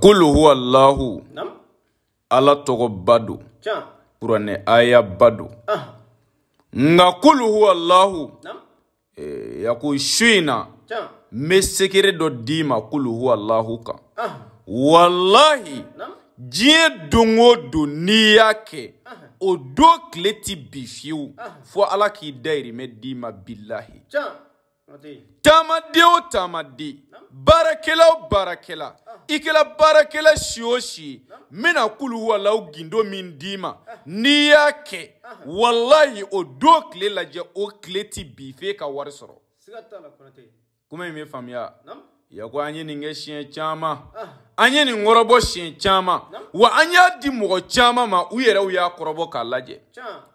kul euh, huwa allahu ala tɔgɔba do kuranɛ ayaba do ah. nka kul huwa allahu eh, yako su in na n bɛ sekere dɔ d'i ma kul huwa allahu kan ah. walahi diɲɛ don o don n'i y'a kɛ ah. o don tile ti bi fiyewu fo ala k'i dayirimɛ d'i ma bilahi. taamaden o taamaden baarakɛla o baarakɛla ah. i kɛla baarakɛla si o si n bɛna kulu walaw gindo min d'i ma ah. n'i y'a kɛ ah. walayi o do tile lajɛ o tile ti bi f'e ka wari sɔrɔ kuma in bɛ faamuya. ya ko an ye nin kɛ siɲɛ caman ah. an ye nin kɔrɔbɔ siɲɛ caman wa an y'a di mɔgɔ caman ma u yɛrɛw y'a kɔrɔbɔ k'a lajɛ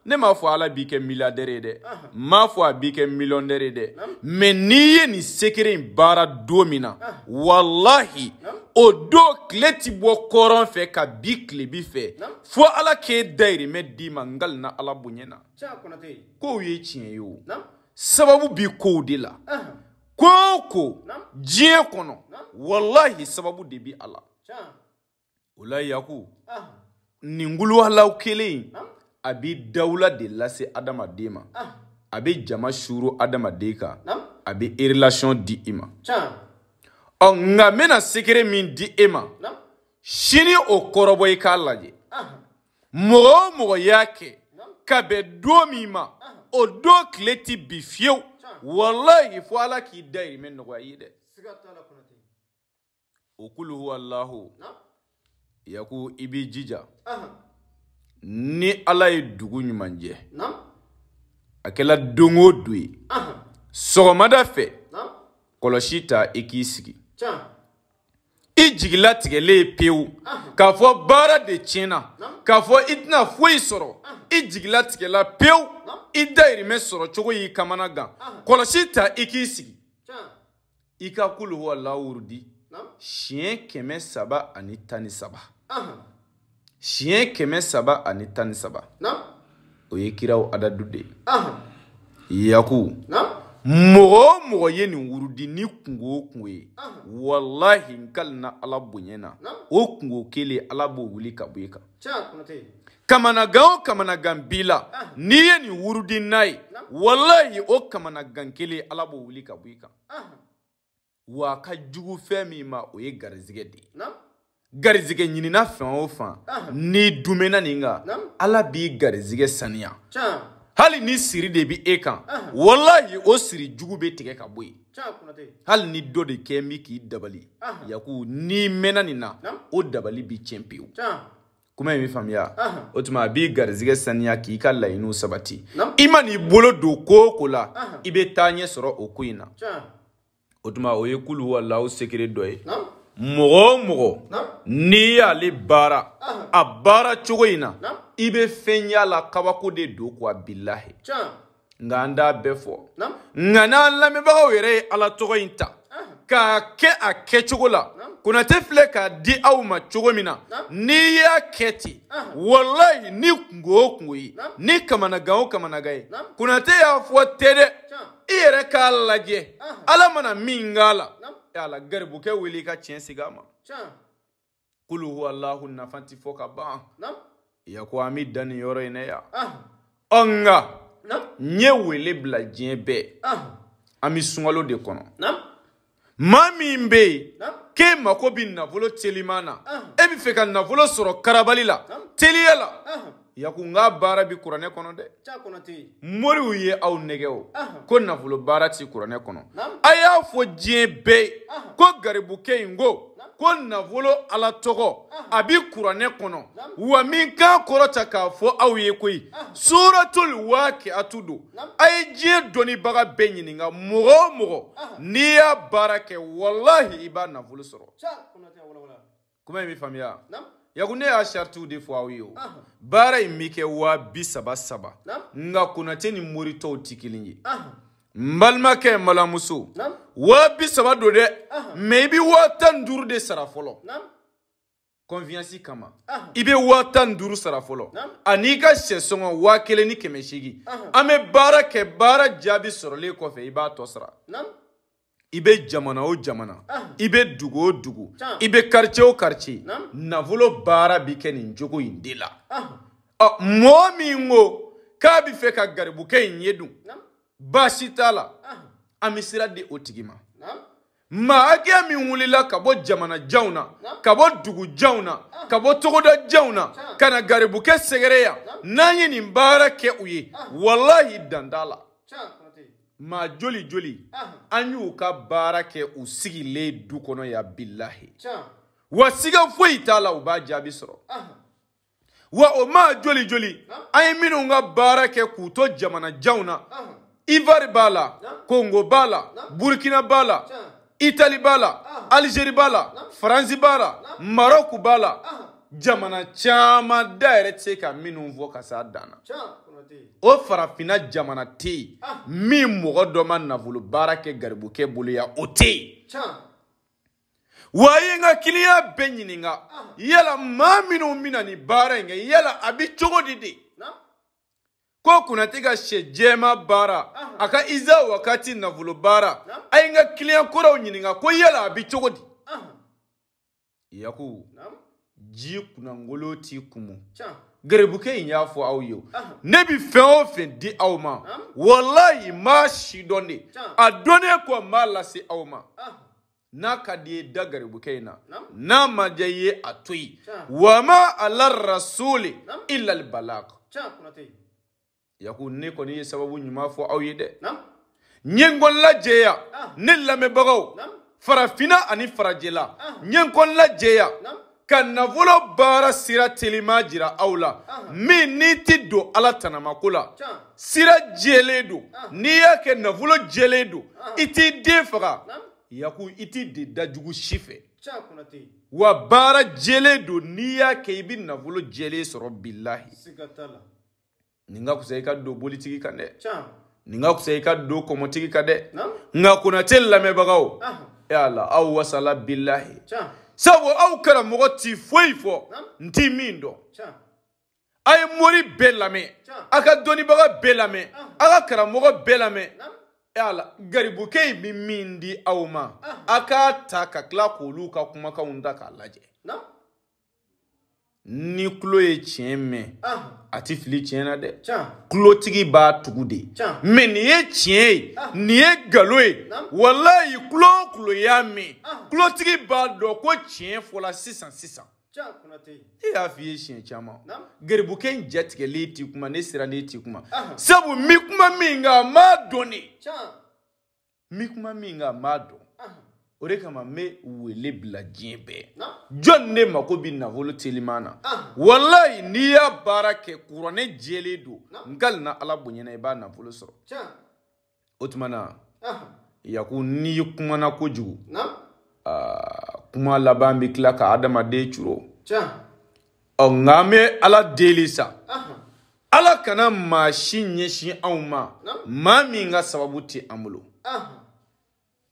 ne m'a fɔ ala b'i kɛ miliyardɛri ye dɛ n ah. m'a fɔ a b'i kɛ miliyɔndɛri ye dɛ mɛ n'i ye nin sekere in baara don min ah. na walahi o don tile ti bɔ kɔrɔn fɛ ka bi tilebi fɛ fo ala k'e dayirimɛ d'i ma n na ala bonya na kow ye tiɲɛ ye o sababu b'i kow de la Kwa ou kou, jye kono, wala hi sababu debi ala. Wala yakou, ningou lwa la wkele yin, abi dawla de lase adama deyma, ah. abi jama shuru adama deyka, abi erilasyon diyma. Anga mena sekere min diyma, shini o koroboy e ka ala je, mwaw mwaya ke, kabe do mi ma, ah. o do kleti bifye w, wallahi fo ala k'i dayirimɛ nɔgɔya i ye dɛ o kulu huwalahu yaku i b'i jija ni ala ye dugu ɲuman jɛ a kɛla don o don ye sɔgɔmada fɛ kɔlɔsi ta i k'i sigi i jigila tigɛlen pewu k'a fɔ baara de tiɲɛna k'a fɔ i tɛna foyi sɔrɔ i jigila tigɛla pewu i dayirimɛ sɔrɔ cogo y'i kamana gan kɔlɔsi ta i k'i sigi i ka kulu walawurudi siɲɛ kɛmɛ saba ani tan ni saba siɲɛ kɛmɛ saba ani tan ni saba o ye kiraw adadu de ye yaku mɔgɔ o mɔgɔ ye nin wurudi ni kungo o kungo ye walahi n ka na ala bonya na o kungo kelen ala b'o wuli ka bɔ i kan kamanagan o kamanagan b'i la ah. n'i ye nin wurudi n'a ye walahi o kamanagan kelen ala b'o wuli ka bɔ i kan ah. wa a ka jugu fɛn min ma o ye garizigɛ de ye garizigɛ ɲinina fan o fan ah. n'i dumɛna nin kan ala b'i garizigɛ saniya hali ni siri de bi e kan walahi o siri jugu bɛ tigɛ ka bɔ yen hali ni dɔ de kɛ min k'i dabali yaku n'i mɛnna nin na o dabali bi tiɲɛ pewu kuma in bɛ faamuya o tuma a b'i garizigɛ saniya k'i ka laɲiniw sabati i ma n'i bolo don ko o ko la i bɛ taa ɲɛ sɔrɔ o ko in na o tuma o ye kulu walaw sekere dɔ ye. mɔgɔ o mɔgɔ n'i y'ale baara a baara cogo in na i bɛ fɛn y'a la kabako de don kuwa bilahi nka an t'a bɛɛ fɔ nka n'an lamɛnbagaw yɛrɛ ye ala tɔgɔ in ta k'a kɛ a kɛcogo la konate filɛ k'a di aw ma cogo min na n'i y'a kɛ ten walayi ni kungo o kungo ye ni kamanagan o kamanagan ye konate y'a fɔ tɛ dɛ i yɛrɛ k'a lajɛ ala mana min k'a la Eh, ala garibukɛ wele ka tiɲɛ sigi a ma kulu huwa allahu nafa ti fɔ ka ban ya ko an bɛ dan nin yɔrɔ in na yan ah. ɔ nka n ye wele bila diɲɛ bɛɛ ah. an bɛ sunkalo de kɔnɔ maa min bɛ yen k'e mago bɛ nafolo teliman na ah. e bɛ fɛ ka nafolo sɔrɔ karabali la teliya la. yakun ka baara bi kuranɛ kɔnɔ dɛ moriw ye aw nɛgɛ o ko nafolo baara ti kuranɛ kɔnɔ a y'a fɔ diɲɛ bɛɛ ko garibukɛ in ko ko nafolo ala tɔgɔ a bi kuranɛ kɔnɔ wa min k'a kɔrɔta k'a fɔ aw ye koyi suratul waqiatu don a ye diɲɛ dɔnnibaga bɛɛ ɲininka mɔgɔ o mɔgɔ n'i y'a baara kɛ walahi i b'a nafolo sɔrɔ kuma in bi faamuya yaku ne y'a saritiw de fɔ aw ye o baara in bɛ kɛ waa bi saba saba nka konate ni moritɔw tɛ kelen ye n ah. balimakɛ n balimamuso waa bi saba don dɛ ah. mɛ i bɛ waa tan ni duuru de sara fɔlɔ confiance kama ah. i bɛ waa tan ni duuru sara fɔlɔ ani i ka sɛsɔngɔ waa kelen ni kɛmɛ seegin an bɛ baara kɛ baara jaabi sɔrɔlen kɔfɛ i b'a tɔ sara. i bɛ jamana o jamana ah. i bɛ dugu o dugu i bɛ karice o karice nafolo baara bi kɛ nin jogo in de la ah. ɔ mɔgɔ min ko k'a bi fɛ ka garibukɛ in ye dun baasi t'a la ah. an bɛ sira di o tigi ma maa hakɛ min wulila ka bɔ jamana janw na ka bɔ dugu janw na ka bɔ togoda janw na ka na garibukɛ sɛgɛrɛ yan n'an ye nin baara kɛ u ye walahi dan t'a la. maa joli joli ah. an y'u ka baara kɛ u sigilen du kɔnɔ yan bilahi wa siga foyi t'a la u b'a jaabi sɔrɔ ah. wa o maa joli joli ah. an ye minnu ka baara kɛ k'u to jamanajanw na ivoire b'a la congo b'a la burkina b'a la itali b'a la alizeri b'a la faransi b'a la marɔku b'a la jamana caman da yɛrɛ tɛ se ka minnu fɔ ka s'a dan na o farafinna jamana tɛ yen ah. min mɔgɔ dɔ ma nafolo baara kɛ garibukɛ bolo yan o tɛ yen wa i ye n ka kiliyan bɛɛ ɲininka ah. yala maa minnu bɛna nin baara in kɛ yala a bɛ cogo di de ko kunnati ka sɛ jɛma baara ah. a ka iza wakati nafolo baara a ye n ka kiliyan kɔrɔw ɲininka ko yala a bɛ cogo di yaku. Naam. ji kunnangolo t'i kumu garibuke in y'a fɔ aw ye ah. ne bi fɛn o fɛn di aw ma ah. walayi n m'a si dɔn de a dɔnnen kɔ n m'a lase aw ma ah. n'a ka di ye da garibukɛ in na n'a ma diya i ye a to yen wa ma ala rasuli illa albalak yaku ne kɔni ye sababu ɲuman fɔ aw ye dɛ n ye n kɔn lajɛya ne lamɛnbagaw farafina ani farajɛla n ye n kɔn lajɛya ka nafolo baara sira telima jira aw la min n'i ti don ala tanamako la sira jɛlen don n'i y'a kɛ nafolo jɛlen don i t'i den faga yaku i t'i de dajugu si fɛ wa baara jɛlen don n'i y'a kɛ i bɛ nafolo jɛlen sɔrɔ bilahi nin ka kusa i ka don bolitigi kan dɛ nin ka kusa i ka don kɔmɔtigi kan dɛ nka konate lamɛnbagaw yala aw wasala bilahi. sabu aw kɛra mɔgɔ ti foyi fɔ n ti min dɔn a ye mori bɛɛ lamɛn a ka dɔnnibaga bɛɛ lamɛn a ah. ka karamɔgɔ bɛɛ lamɛn e ala garibukɛ in bɛ min di aw ma a ah. k'a ta ka tila k'olu ka kumakanw da k'a lajɛ ni tulo ye tiɲɛ mɛn a ti fili tiɲɛ na dɛ tulotigi b'a tugu de mɛ nin ye tiɲɛ ye nin ye nkalon ye walayi tulo o tulo y'a mɛn tulotigi b'a dɔn ko tiɲɛ fɔla sisan sisan e y'a f'i ye siɲɛ caman garibuke n jatigɛlen t'i kuma ne sira ne t'i kuma sabu n bɛ kuma min kan n b'a dɔn de n bɛ kuma min kan n b'a dɔn. o de kama n bɛ wele bila diɲɛ bɛɛ jɔn de mako bɛ nafolo teliman na ah. walayi n'i y'a baara kɛ kuranɛ jɛlen don nka hali na ala bonyana i b'a nafolo sɔrɔ o tuma na ah. yako n'i kumana kojugu kuma laban bɛ tila ka adamaden curo ɔ nka an bɛ ala deli sa ah. ala kana maa si ɲɛsin anw ma maa min ka sababu tɛ an bolo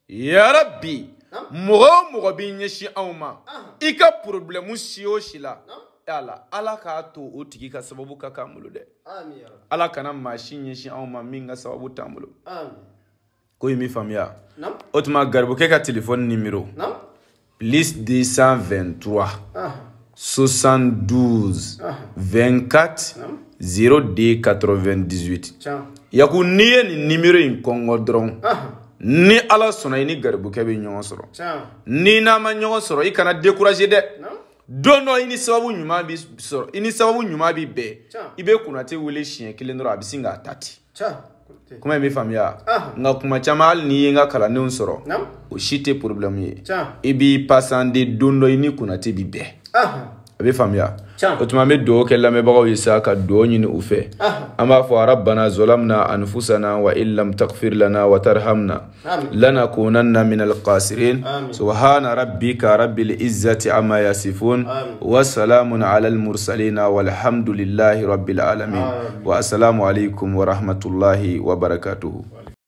yarabi. mɔgɔ o mɔgɔ b'i ɲɛsin anw ma ah. i ka porobilɛmu si o si la ala ala k'a to o tigi ka sababu ka k'an bolo dɛ ala kana maa si ɲɛsin anw ma min ka sababu t'an bolo ko ye min faamuya o tuma garibukɛ ka telefɔni nimero plus 223 72 24 02 98 yaku n'i ye nin nimero in kɔngɔ dɔrɔn ah. ni ala sɔnna i ni garibukɛ bɛ ɲɔgɔn sɔrɔ ni n'a ma ɲɔgɔn sɔrɔ i kana décourager dɛ don dɔ i ni sababu ɲuman bi sɔrɔ i ni sababu ɲuman bi bɛɛ i bɛ kunnate wele siɲɛ kelen dɔrɔn a bɛ sin k'a ta ten kuma in bɛ faamuya ah. nka kuma caman hali n'i ye n ka kalandenw sɔrɔ o si tɛ problème ye i b'i passer an de don dɔ i ni kunnate bi bɛɛ ah. a bɛ faamuya. وتما مدو كلام يبغوا يساك الدوني نوفه أما فاربنا ظلمنا أنفسنا وإن لم تغفر لنا وترحمنا لنكونن من القاسرين سبحان ربك رب العزة عما يصفون وسلام على المرسلين والحمد لله رب العالمين والسلام عليكم ورحمة الله وبركاته